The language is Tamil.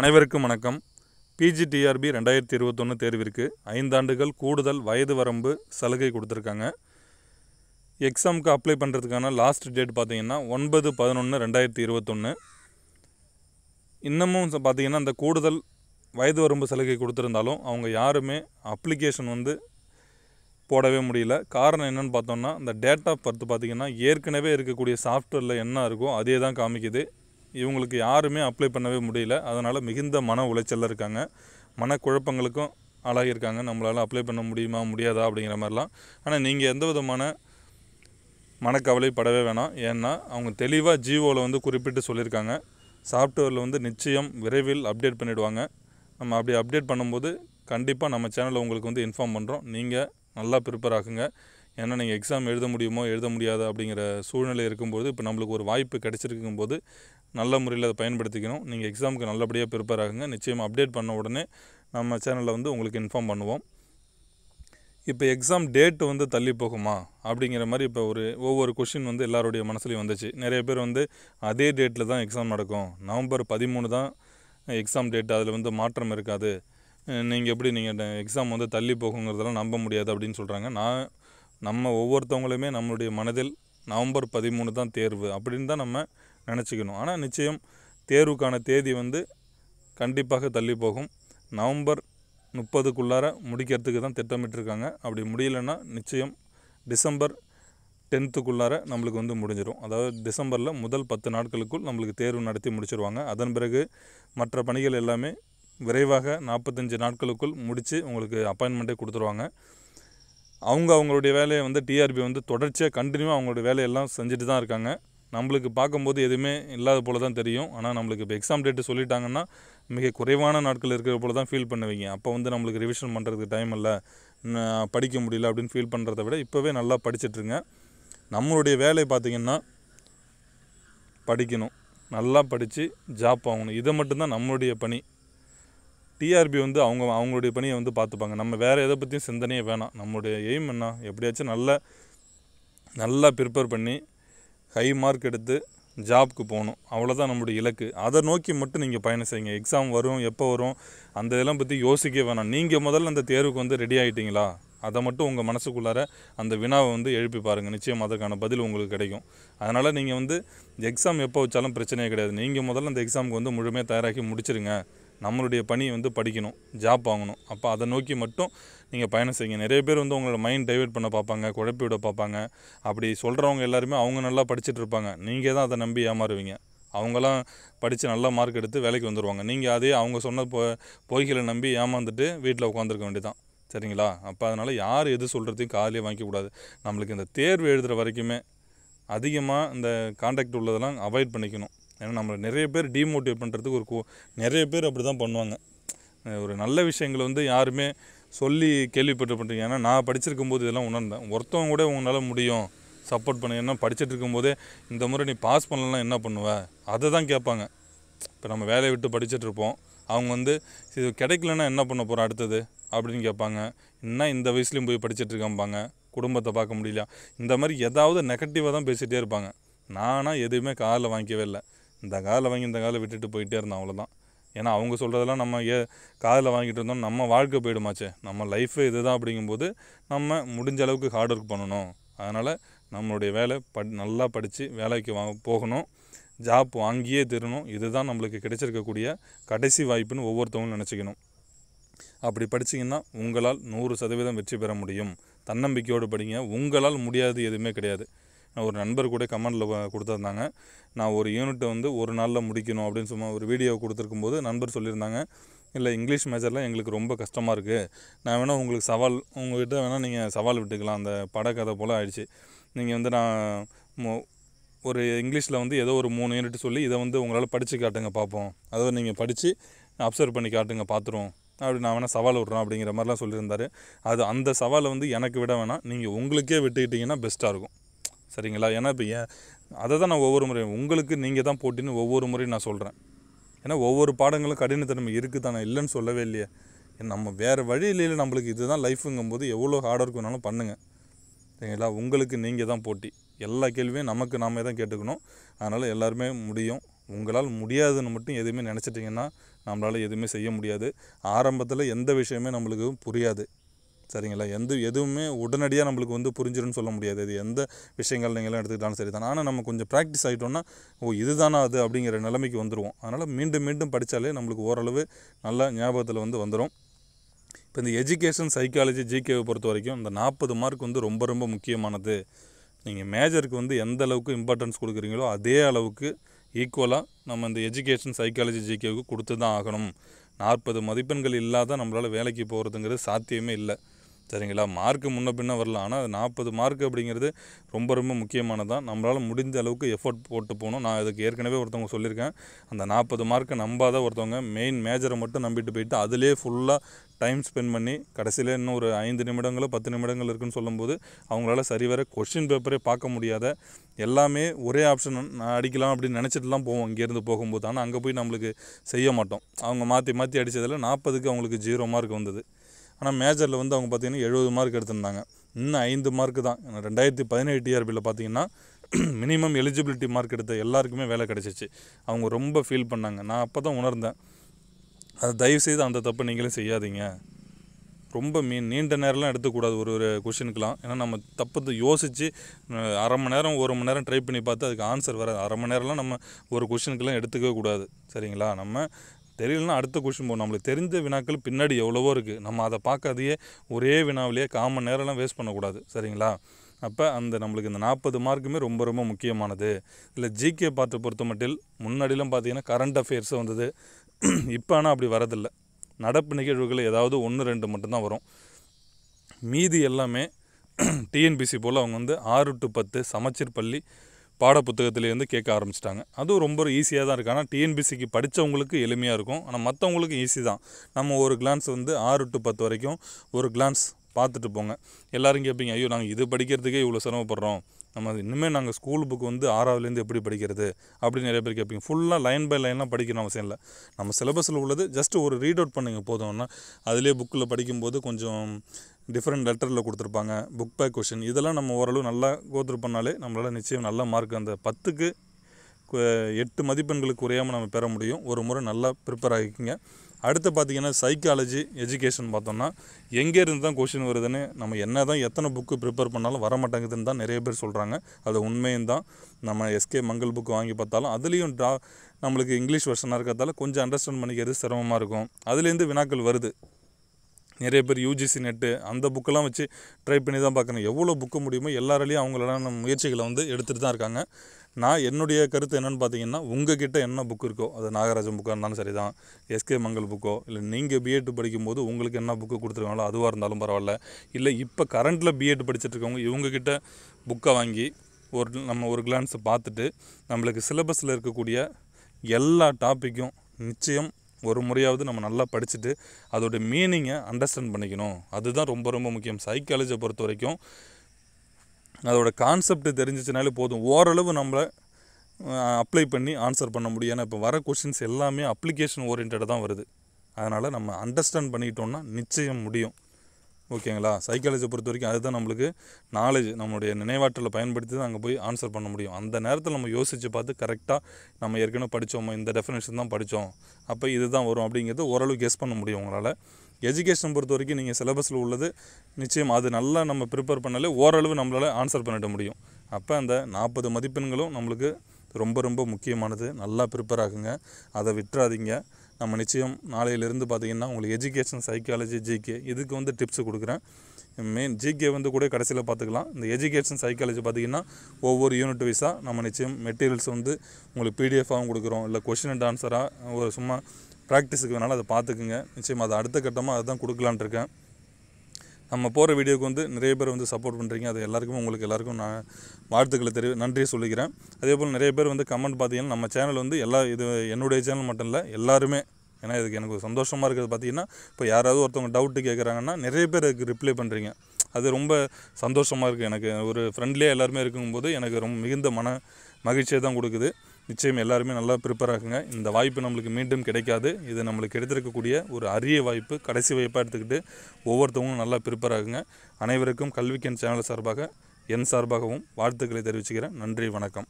அனைவருக்கும் வணக்கம் பிஜிடிஆர்பி ரெண்டாயிரத்தி இருபத்தொன்று தேர்விற்கு ஐந்தாண்டுகள் கூடுதல் வயது வரம்பு சலுகை கொடுத்துருக்காங்க எக்ஸாமுக்கு அப்ளை பண்ணுறதுக்கான லாஸ்ட் டேட் பார்த்திங்கன்னா ஒன்பது பதினொன்று ரெண்டாயிரத்தி இருபத்தொன்று இன்னமும் பார்த்திங்கன்னா அந்த கூடுதல் வயது வரம்பு சலுகை கொடுத்துருந்தாலும் அவங்க யாருமே அப்ளிகேஷன் வந்து போடவே முடியல காரணம் என்னென்னு பார்த்தோம்னா இந்த டேட் ஆஃப் பர்த் பார்த்திங்கன்னா ஏற்கனவே இருக்கக்கூடிய சாஃப்ட்வேரில் என்ன இருக்கோ அதே தான் காமிக்குது இவங்களுக்கு யாருமே அப்ளை பண்ணவே முடியல அதனால் மிகுந்த மன உளைச்சலில் இருக்காங்க மனக்குழப்பங்களுக்கும் ஆளாகியிருக்காங்க நம்மளால் அப்ளை பண்ண முடியுமா முடியாதா அப்படிங்கிற மாதிரிலாம் ஆனால் நீங்கள் எந்த விதமான மனக்கவலைப்படவே வேணாம் ஏன்னா அவங்க தெளிவாக ஜியோவில் வந்து குறிப்பிட்டு சொல்லியிருக்காங்க சாஃப்ட்வேரில் வந்து நிச்சயம் விரைவில் அப்டேட் பண்ணிவிடுவாங்க நம்ம அப்படி அப்டேட் பண்ணும்போது கண்டிப்பாக நம்ம சேனலில் உங்களுக்கு வந்து இன்ஃபார்ம் பண்ணுறோம் நீங்கள் நல்லா ப்ரிப்பேர் ஆகுங்க ஏன்னா நீங்கள் எக்ஸாம் எழுத முடியுமோ எழுத முடியாதா அப்படிங்கிற சூழ்நிலை இருக்கும்போது இப்போ நம்மளுக்கு ஒரு வாய்ப்பு கிடச்சிருக்கும் போது நல்ல முறையில் அதை பயன்படுத்திக்கணும் நீங்கள் எக்ஸாமுக்கு நல்லபடியாக ப்ரிப்பேர் ஆகுங்க நிச்சயம் அப்டேட் பண்ண உடனே நம்ம சேனலில் வந்து உங்களுக்கு இன்ஃபார்ம் பண்ணுவோம் இப்போ எக்ஸாம் டேட்டு வந்து தள்ளி போகுமா அப்படிங்கிற மாதிரி இப்போ ஒரு ஒவ்வொரு கொஷின் வந்து எல்லாருடைய மனசுலையும் வந்துச்சு நிறைய பேர் வந்து அதே டேட்டில் தான் எக்ஸாம் நடக்கும் நவம்பர் பதிமூணு தான் எக்ஸாம் டேட் அதில் வந்து மாற்றம் இருக்காது நீங்கள் எப்படி நீங்கள் எக்ஸாம் வந்து தள்ளி போகுங்கிறதெல்லாம் நம்ப முடியாது அப்படின்னு சொல்கிறாங்க நான் நம்ம ஒவ்வொருத்தவங்களுமே நம்மளுடைய மனதில் நவம்பர் பதிமூணு தான் தேர்வு அப்படின்னு தான் நம்ம நினச்சிக்கணும் ஆனால் நிச்சயம் தேர்வுக்கான தேதி வந்து கண்டிப்பாக தள்ளி போகும் நவம்பர் முப்பதுக்குள்ளார முடிக்கிறதுக்கு தான் திட்டமிட்டிருக்காங்க அப்படி முடியலைன்னா நிச்சயம் டிசம்பர் டென்த்துக்குள்ளார நம்மளுக்கு வந்து முடிஞ்சிடும் அதாவது டிசம்பரில் முதல் பத்து நாட்களுக்குள் நம்மளுக்கு தேர்வு நடத்தி முடிச்சிருவாங்க அதன் பிறகு மற்ற பணிகள் எல்லாமே விரைவாக நாற்பத்தஞ்சு நாட்களுக்குள் முடித்து உங்களுக்கு அப்பாயின்மெண்ட்டே கொடுத்துருவாங்க அவங்க அவங்களுடைய வேலையை வந்து டிஆர்பி வந்து தொடர்ச்சியாக கண்டினியூவாக அவங்களுடைய வேலையெல்லாம் செஞ்சுட்டு தான் இருக்காங்க நம்மளுக்கு பார்க்கும்போது எதுவுமே இல்லாத போல் தான் தெரியும் ஆனால் நம்மளுக்கு இப்போ எக்ஸாம் டேட்டு சொல்லிட்டாங்கன்னா மிக குறைவான நாட்கள் இருக்கிற போல் தான் ஃபீல் பண்ணுவீங்க அப்போ வந்து நம்மளுக்கு ரிவிஷன் பண்ணுறதுக்கு டைம் இல்லை படிக்க முடியல அப்படின்னு ஃபீல் பண்ணுறத விட இப்போவே நல்லா படிச்சிட்ருங்க நம்மளுடைய வேலை பார்த்திங்கன்னா படிக்கணும் நல்லா படித்து ஜாப் ஆகணும் இதை மட்டும்தான் நம்மளுடைய பணி டிஆர்பி வந்து அவங்க அவங்களுடைய பணியை வந்து பார்த்துப்பாங்க நம்ம வேறு எதை பற்றியும் சிந்தனையே வேணாம் நம்மளுடைய எய்ம் என்ன எப்படியாச்சும் நல்ல நல்லா ப்ரிப்பேர் பண்ணி ஹை மார்க் எடுத்து ஜாப்க்கு போகணும் அவ்வளோதான் நம்முடைய இலக்கு அதை நோக்கி மட்டும் நீங்கள் பயணம் செய்யுங்க எக்ஸாம் வரும் எப்போ வரும் அந்த இதெல்லாம் பற்றி யோசிக்க வேணாம் நீங்கள் முதல்ல அந்த தேர்வுக்கு வந்து ரெடி ஆகிட்டீங்களா அதை மட்டும் உங்கள் மனசுக்குள்ளார அந்த வினாவை வந்து எழுப்பி பாருங்கள் நிச்சயம் அதற்கான பதில் உங்களுக்கு கிடைக்கும் அதனால் நீங்கள் வந்து எக்ஸாம் எப்போ வச்சாலும் பிரச்சனையே கிடையாது நீங்கள் முதல்ல அந்த எக்ஸாமுக்கு வந்து முழுமையாக தயாராகி முடிச்சிருங்க நம்மளுடைய பணி வந்து படிக்கணும் ஜாப் வாங்கணும் அப்போ அதை நோக்கி மட்டும் நீங்கள் பயணம் செய்யுங்க நிறைய பேர் வந்து உங்களோட மைண்ட் டைவெர்ட் பண்ண பார்ப்பாங்க குழப்பி விட பார்ப்பாங்க அப்படி சொல்கிறவங்க எல்லாருமே அவங்க நல்லா படிச்சுட்டு இருப்பாங்க நீங்கள் தான் அதை நம்பி ஏமாறுவீங்க அவங்களாம் படித்து நல்லா மார்க் எடுத்து வேலைக்கு வந்துடுவாங்க நீங்கள் அதே அவங்க சொன்ன பொ பொய்களை நம்பி ஏமாந்துட்டு வீட்டில் உட்காந்துருக்க வேண்டியதான் சரிங்களா அப்போ அதனால் யார் எது சொல்கிறதையும் காலையே வாங்கிக்கூடாது நம்மளுக்கு இந்த தேர்வு எழுதுகிற வரைக்குமே அதிகமாக இந்த காண்டாக்ட் உள்ளதெல்லாம் அவாய்ட் பண்ணிக்கணும் ஏன்னா நம்மளை நிறைய பேர் டீமோட்டிவேட் பண்ணுறதுக்கு ஒரு நிறைய பேர் அப்படி தான் பண்ணுவாங்க ஒரு நல்ல விஷயங்களை வந்து யாருமே சொல்லி கேள்விப்பட்டு பண்ணுறீங்க ஏன்னா நான் படிச்சிருக்கும் போது இதெல்லாம் உணர்ந்தேன் ஒருத்தவங்க கூட உங்களால் முடியும் சப்போர்ட் பண்ண ஏன்னா படிச்சுட்டு இருக்கும்போதே இந்த முறை நீ பாஸ் பண்ணலாம் என்ன பண்ணுவ அதை தான் கேட்பாங்க இப்போ நம்ம வேலையை விட்டு படிச்சுட்டு இருப்போம் அவங்க வந்து இது கிடைக்கலன்னா என்ன பண்ண போகிறோம் அடுத்தது அப்படின்னு கேட்பாங்க என்ன இந்த வயசுலேயும் போய் படிச்சுட்டு இருக்காம்பாங்க குடும்பத்தை பார்க்க முடியல இந்த மாதிரி ஏதாவது நெகட்டிவாக தான் பேசிகிட்டே இருப்பாங்க நானாக எதுவுமே காலில் வாங்கிக்கவே இல்லை இந்த காதில் வாங்கி இந்த காதில் விட்டுட்டு போயிட்டே இருந்தோம் அவ்வளோதான் ஏன்னா அவங்க சொல்கிறதெல்லாம் நம்ம ஏ காதில் வாங்கிட்டு இருந்தோம் நம்ம வாழ்க்கை போயிடுமாச்சே நம்ம லைஃபே இது தான் அப்படிங்கும்போது நம்ம முடிஞ்ச அளவுக்கு ஹார்ட் ஒர்க் பண்ணணும் அதனால் நம்மளுடைய வேலை பட் நல்லா படித்து வேலைக்கு வா போகணும் ஜாப் வாங்கியே தரணும் இதுதான் நம்மளுக்கு கிடைச்சிருக்கக்கூடிய கடைசி வாய்ப்புன்னு ஒவ்வொருத்தவங்களும் நினச்சிக்கணும் அப்படி படிச்சிங்கன்னா உங்களால் நூறு சதவீதம் வெற்றி பெற முடியும் தன்னம்பிக்கையோடு படிங்க உங்களால் முடியாது எதுவுமே கிடையாது ஒரு நண்பர் கூட கமெண்டில் கொடுத்துருந்தாங்க நான் ஒரு யூனிட்டை வந்து ஒரு நாளில் முடிக்கணும் அப்படின்னு சும்மா ஒரு வீடியோ கொடுத்துருக்கும் போது நண்பர் சொல்லியிருந்தாங்க இல்லை இங்கிலீஷ் மேஜர்லாம் எங்களுக்கு ரொம்ப கஷ்டமாக இருக்குது நான் வேணால் உங்களுக்கு சவால் உங்கள்கிட்ட வேணால் நீங்கள் சவால் விட்டுக்கலாம் அந்த படக்கதை போல் ஆயிடுச்சு நீங்கள் வந்து நான் ஒரு இங்கிலீஷில் வந்து ஏதோ ஒரு மூணு யூனிட் சொல்லி இதை வந்து உங்களால் படித்து காட்டுங்க பார்ப்போம் அதை நீங்கள் படித்து அப்சர்வ் பண்ணி காட்டுங்க பார்த்துருவோம் அப்படி நான் வேணால் சவால் விட்றோம் அப்படிங்கிற மாதிரிலாம் சொல்லியிருந்தாரு அது அந்த சவாலை வந்து எனக்கு விட வேணாம் நீங்கள் உங்களுக்கே விட்டுக்கிட்டிங்கன்னா பெஸ்ட்டாக இருக்கும் சரிங்களா ஏன்னா இப்போ ஏன் அதை தான் நான் ஒவ்வொரு முறையும் உங்களுக்கு நீங்கள் தான் போட்டின்னு ஒவ்வொரு முறையும் நான் சொல்கிறேன் ஏன்னா ஒவ்வொரு பாடங்களும் கடினத்தன்மை இருக்குது தானே இல்லைன்னு சொல்லவே இல்லையே நம்ம வேறு வழி இல்லையில நம்மளுக்கு இதுதான் லைஃபுங்கும் போது எவ்வளோ ஹார்ட் ஒர்க் வேணாலும் பண்ணுங்கள் சரிங்களா உங்களுக்கு நீங்கள் தான் போட்டி எல்லா கேள்வியும் நமக்கு நாமே தான் கேட்டுக்கணும் அதனால் எல்லாருமே முடியும் உங்களால் முடியாதுன்னு மட்டும் எதுவுமே நினச்சிட்டிங்கன்னா நம்மளால் எதுவுமே செய்ய முடியாது ஆரம்பத்தில் எந்த விஷயமே நம்மளுக்கு புரியாது சரிங்களா எந்த எதுவுமே உடனடியாக நம்மளுக்கு வந்து புரிஞ்சிடும்னு சொல்ல முடியாது இது எந்த விஷயங்கள் நீங்களும் எடுத்துக்கிட்டாலும் சரி தான் ஆனால் நம்ம கொஞ்சம் ப்ராக்டிஸ் ஆகிட்டோம்னா ஓ இதுதானா அது அப்படிங்கிற நிலைமைக்கு வந்துடுவோம் அதனால் மீண்டும் மீண்டும் படித்தாலே நம்மளுக்கு ஓரளவு நல்ல ஞாபகத்தில் வந்து வந்துடும் இப்போ இந்த எஜுகேஷன் சைக்காலஜி ஜிகேவை பொறுத்த வரைக்கும் இந்த நாற்பது மார்க் வந்து ரொம்ப ரொம்ப முக்கியமானது நீங்கள் மேஜருக்கு வந்து எந்த அளவுக்கு இம்பார்ட்டன்ஸ் கொடுக்குறீங்களோ அதே அளவுக்கு ஈக்குவலாக நம்ம இந்த எஜுகேஷன் சைக்காலஜி ஜிகேவுக்கு கொடுத்து தான் ஆகணும் நாற்பது மதிப்பெண்கள் இல்லாத நம்மளால் வேலைக்கு போகிறதுங்கிறது சாத்தியமே இல்லை சரிங்களா மார்க்கு முன்ன பின்ன வரலாம் ஆனால் அது நாற்பது மார்க் அப்படிங்கிறது ரொம்ப ரொம்ப முக்கியமானதான் நம்மளால் முடிஞ்ச அளவுக்கு எஃபர்ட் போட்டு போகணும் நான் அதுக்கு ஏற்கனவே ஒருத்தவங்க சொல்லியிருக்கேன் அந்த நாற்பது மார்க்கை நம்பாத ஒருத்தவங்க மெயின் மேஜரை மட்டும் நம்பிட்டு போயிட்டு அதிலே ஃபுல்லாக டைம் ஸ்பெண்ட் பண்ணி கடைசியில் இன்னும் ஒரு ஐந்து நிமிடங்களோ பத்து நிமிடங்கள் இருக்குன்னு சொல்லும்போது அவங்களால சரிவர கொஷின் பேப்பரே பார்க்க முடியாத எல்லாமே ஒரே ஆப்ஷன் நான் அடிக்கலாம் அப்படின்னு நினச்சிட்டுலாம் போவோம் இங்கேருந்து போகும்போது ஆனால் அங்கே போய் நம்மளுக்கு செய்ய மாட்டோம் அவங்க மாற்றி மாற்றி அடித்ததில் நாற்பதுக்கு அவங்களுக்கு ஜீரோ மார்க் வந்தது ஆனால் மேஜரில் வந்து அவங்க பார்த்திங்கன்னா எழுபது மார்க் எடுத்திருந்தாங்க இன்னும் ஐந்து மார்க் தான் ரெண்டாயிரத்தி பதினெட்டு டிஆர்பியில் பார்த்தீங்கன்னா மினிமம் எலிஜிபிலிட்டி மார்க் எடுத்த எல்லாருக்குமே வேலை கிடச்சிச்சு அவங்க ரொம்ப ஃபீல் பண்ணாங்க நான் அப்போ தான் உணர்ந்தேன் அது தயவுசெய்து அந்த தப்பை நீங்களும் செய்யாதீங்க ரொம்ப மீ நீண்ட நேரம்லாம் எடுத்துக்கூடாது ஒரு ஒரு கொஷினுக்கெலாம் ஏன்னா நம்ம தப்பத்தை யோசித்து அரை மணி நேரம் ஒரு மணி நேரம் ட்ரை பண்ணி பார்த்து அதுக்கு ஆன்சர் வராது அரை மணி நேரம்லாம் நம்ம ஒரு கொஷினுக்கெலாம் எடுத்துக்கவே கூடாது சரிங்களா நம்ம தெரியலனா அடுத்த கொஷின் போகணும் நம்மளுக்கு தெரிஞ்ச வினாக்கள் பின்னாடி எவ்வளவோ இருக்குது நம்ம அதை பார்க்காதையே ஒரே வினாவிலேயே காமன் நேரம்லாம் வேஸ்ட் பண்ணக்கூடாது சரிங்களா அப்போ அந்த நம்மளுக்கு இந்த நாற்பது மார்க்குமே ரொம்ப ரொம்ப முக்கியமானது இல்லை ஜிகே பார்த்து பொறுத்த மட்டில் முன்னாடிலாம் பார்த்தீங்கன்னா கரண்ட் அஃபேர்ஸ் வந்தது இப்போ ஆனால் அப்படி வரதில்லை நடப்பு நிகழ்வுகள் ஏதாவது ஒன்று ரெண்டு மட்டும்தான் வரும் மீதி எல்லாமே டிஎன்பிசி போல் அவங்க வந்து ஆறு டு பத்து சமச்சீர் பள்ளி பாட புத்தகத்துலேருந்து கேட்க ஆரம்பிச்சிட்டாங்க அதுவும் ரொம்ப ஈஸியாக தான் இருக்குது ஆனால் டிஎன்பிசிக்கு படித்தவங்களுக்கு எளிமையாக இருக்கும் ஆனால் மற்றவங்களுக்கு ஈஸி தான் நம்ம ஒரு கிளான்ஸ் வந்து ஆறு டு பத்து வரைக்கும் ஒரு கிளான்ஸ் பார்த்துட்டு போங்க எல்லோரும் கேட்பீங்க ஐயோ நாங்கள் இது படிக்கிறதுக்கே இவ்வளோ சிரமப்படுறோம் நம்ம இன்னுமே நாங்கள் ஸ்கூல் புக் வந்து ஆறாவதுலேருந்து எப்படி படிக்கிறது அப்படின்னு நிறைய பேர் கேட்பீங்க ஃபுல்லாக லைன் பை லைனாக படிக்கணும் அவசியம் இல்லை நம்ம சிலபஸில் உள்ளது ஜஸ்ட் ஒரு ரீட் அவுட் பண்ணுங்கள் போதும்னா அதிலே புக்கில் படிக்கும்போது கொஞ்சம் டிஃப்ரெண்ட் லெட்டரில் கொடுத்துருப்பாங்க புக் பேக் கொஷின் இதெல்லாம் நம்ம ஓரளவு நல்லா கோத்ரு பண்ணாலே நம்மளால் நிச்சயம் நல்ல மார்க் அந்த பத்துக்கு எட்டு மதிப்பெண்களுக்கு குறையாமல் நம்ம பெற முடியும் ஒரு முறை நல்லா ப்ரிப்பேர் ஆகிக்கிங்க அடுத்து பார்த்திங்கன்னா சைக்காலஜி எஜுகேஷன் பார்த்தோம்னா எங்கேருந்து தான் கொஷின் வருதுன்னு நம்ம என்ன தான் எத்தனை புக்கு ப்ரிப்பேர் பண்ணாலும் வர மாட்டேங்குதுன்னு தான் நிறைய பேர் சொல்கிறாங்க அது உண்மையும் தான் நம்ம எஸ்கே மங்கள் புக்கு வாங்கி பார்த்தாலும் அதுலேயும் டா நம்மளுக்கு இங்கிலீஷ் வருஷனாக இருக்கிறதால கொஞ்சம் அண்டர்ஸ்டாண்ட் பண்ணிக்கிறது சிரமமாக இருக்கும் அதுலேருந்து வினாக்கள் வருது நிறைய பேர் யூஜிசி நெட்டு அந்த புக்கெல்லாம் வச்சு ட்ரை பண்ணி தான் பார்க்கணும் எவ்வளோ புக்கு முடியுமோ எல்லாராலையும் அவங்களான முயற்சிகளை வந்து எடுத்துகிட்டு தான் இருக்காங்க நான் என்னுடைய கருத்து என்னென்னு பார்த்தீங்கன்னா உங்கள் கிட்டே என்ன புக் இருக்கோ அது நாகராஜன் புக்காக இருந்தாலும் சரி தான் எஸ்கே மங்கல் புக்கோ இல்லை நீங்கள் பிஎட் படிக்கும்போது உங்களுக்கு என்ன புக்கு கொடுத்துருக்காங்களோ அதுவாக இருந்தாலும் பரவாயில்ல இல்லை இப்போ கரண்ட்டில் பிஎட் படிச்சுட்ருக்கவங்க இவங்கக்கிட்ட புக்கை வாங்கி ஒரு நம்ம ஒரு கிளான்ஸை பார்த்துட்டு நம்மளுக்கு சிலபஸில் இருக்கக்கூடிய எல்லா டாப்பிக்கும் நிச்சயம் ஒரு முறையாவது நம்ம நல்லா படிச்சுட்டு அதோடய மீனிங்கை அண்டர்ஸ்டாண்ட் பண்ணிக்கணும் அதுதான் ரொம்ப ரொம்ப முக்கியம் சைக்காலஜியை பொறுத்த வரைக்கும் அதோட கான்செப்ட் தெரிஞ்சிச்சுனாலே போதும் ஓரளவு நம்மளை அப்ளை பண்ணி ஆன்சர் பண்ண முடியும் ஏன்னா இப்போ வர கொஷின்ஸ் எல்லாமே அப்ளிகேஷன் ஓரியன்டாக தான் வருது அதனால் நம்ம அண்டர்ஸ்டாண்ட் பண்ணிக்கிட்டோம்னா நிச்சயம் முடியும் ஓகேங்களா சைக்காலஜி பொறுத்த வரைக்கும் அதுதான் நம்மளுக்கு நாலேஜ் நம்மளுடைய நினைவாற்றலை பயன்படுத்தி தான் அங்கே போய் ஆன்சர் பண்ண முடியும் அந்த நேரத்தில் நம்ம யோசித்து பார்த்து கரெக்டாக நம்ம ஏற்கனவே படித்தோம் இந்த டெஃபினேஷன் தான் படித்தோம் அப்போ இது தான் வரும் அப்படிங்கிறது ஓரளவு கெஸ் பண்ண முடியும் உங்களால் எஜுகேஷன் பொறுத்த வரைக்கும் நீங்கள் சிலபஸில் உள்ளது நிச்சயம் அது நல்லா நம்ம ப்ரிப்பேர் பண்ணாலே ஓரளவு நம்மளால் ஆன்சர் பண்ணிட முடியும் அப்போ அந்த நாற்பது மதிப்பெண்களும் நம்மளுக்கு ரொம்ப ரொம்ப முக்கியமானது நல்லா ப்ரிப்பேர் ஆகுங்க அதை விட்டுறாதீங்க நம்ம நிச்சயம் நாளையிலேருந்து பார்த்திங்கன்னா உங்களுக்கு எஜுகேஷன் சைக்காலஜி ஜிகே இதுக்கு வந்து டிப்ஸ் கொடுக்குறேன் மெயின் ஜிகே வந்து கூட கடைசியில் பார்த்துக்கலாம் இந்த எஜுகேஷன் சைக்காலஜி பார்த்திங்கன்னா ஒவ்வொரு யூனிட் வைஸாக நம்ம நிச்சயம் மெட்டீரியல்ஸ் வந்து உங்களுக்கு பிடிஎஃபாகவும் கொடுக்குறோம் இல்லை கொஷின் அண்ட் ஆன்சராக ஒரு சும்மா ப்ராக்டிஸுக்கு வேணாலும் அதை பார்த்துக்குங்க நிச்சயமாக அதை அடுத்த கட்டமாக அதுதான் கொடுக்கலான்ட்டு இருக்கேன் நம்ம போகிற வீடியோக்கு வந்து நிறைய பேர் வந்து சப்போர்ட் பண்ணுறீங்க அது எல்லாருக்குமே உங்களுக்கு எல்லாருக்கும் நான் வாழ்த்துக்களை தெரிவி நன்றியை சொல்லிக்கிறேன் அதே போல் நிறைய பேர் வந்து கமெண்ட் பார்த்தீங்கன்னா நம்ம சேனல் வந்து எல்லா இது என்னுடைய சேனல் மட்டும் இல்லை எல்லாருமே ஏன்னா இதுக்கு எனக்கு சந்தோஷமாக இருக்கிறது பார்த்தீங்கன்னா இப்போ யாராவது ஒருத்தவங்க டவுட்டு கேட்குறாங்கன்னா நிறைய பேர் அதுக்கு ரிப்ளை பண்ணுறீங்க அது ரொம்ப சந்தோஷமாக இருக்குது எனக்கு ஒரு ஃப்ரெண்ட்லியாக எல்லாருமே இருக்கும்போது எனக்கு ரொம்ப மிகுந்த மன மகிழ்ச்சியை தான் கொடுக்குது நிச்சயம் எல்லாருமே நல்லா ப்ரிப்பேர் ஆகுங்க இந்த வாய்ப்பு நம்மளுக்கு மீண்டும் கிடைக்காது இது நம்மளுக்கு எடுத்திருக்கக்கூடிய ஒரு அரிய வாய்ப்பு கடைசி வாய்ப்பாக எடுத்துக்கிட்டு ஒவ்வொருத்தவங்களும் நல்லா ப்ரிப்பேர் ஆகுங்க அனைவருக்கும் கல்விக்கன் சேனல் சார்பாக என் சார்பாகவும் வாழ்த்துக்களை தெரிவிச்சுக்கிறேன் நன்றி வணக்கம்